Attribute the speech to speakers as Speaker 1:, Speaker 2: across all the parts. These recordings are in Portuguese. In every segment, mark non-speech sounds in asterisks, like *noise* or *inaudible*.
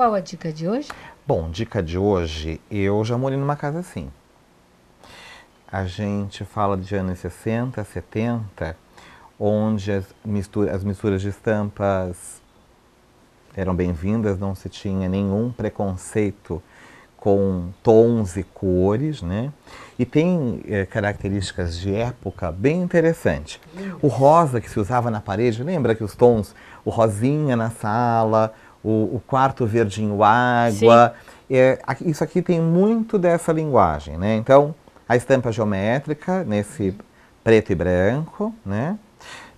Speaker 1: Qual a dica de hoje? Bom, dica de hoje, eu já morei numa casa assim. A gente fala de anos 60, 70, onde as, mistura, as misturas de estampas eram bem-vindas, não se tinha nenhum preconceito com tons e cores, né? E tem é, características de época bem interessante. O rosa que se usava na parede, lembra que os tons, o rosinha na sala, o, o quarto verdinho água. É, isso aqui tem muito dessa linguagem, né? Então, a estampa geométrica, nesse preto e branco, né?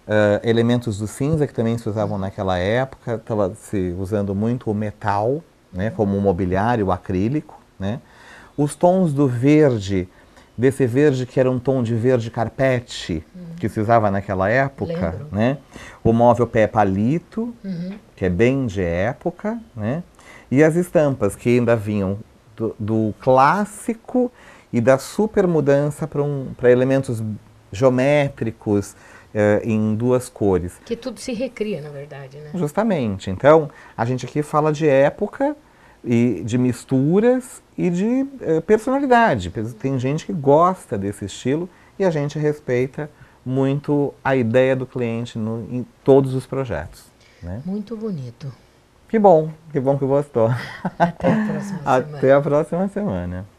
Speaker 1: Uh, elementos do cinza que também se usavam naquela época, estava se usando muito o metal, né, como o mobiliário o acrílico, né? Os tons do verde, desse verde que era um tom de verde carpete, uhum precisava naquela época, Lembro. né? O móvel pé palito, uhum. que é bem de época, né? E as estampas que ainda vinham do, do clássico e da super mudança para um, elementos geométricos eh, em duas cores. Que tudo se recria, na verdade, né? Justamente. Então, a gente aqui fala de época e de misturas e de eh, personalidade. Tem gente que gosta desse estilo e a gente respeita muito a ideia do cliente no, em todos os projetos. Né? Muito bonito. Que bom, que bom que gostou. Até a próxima *laughs* Até semana. A próxima semana.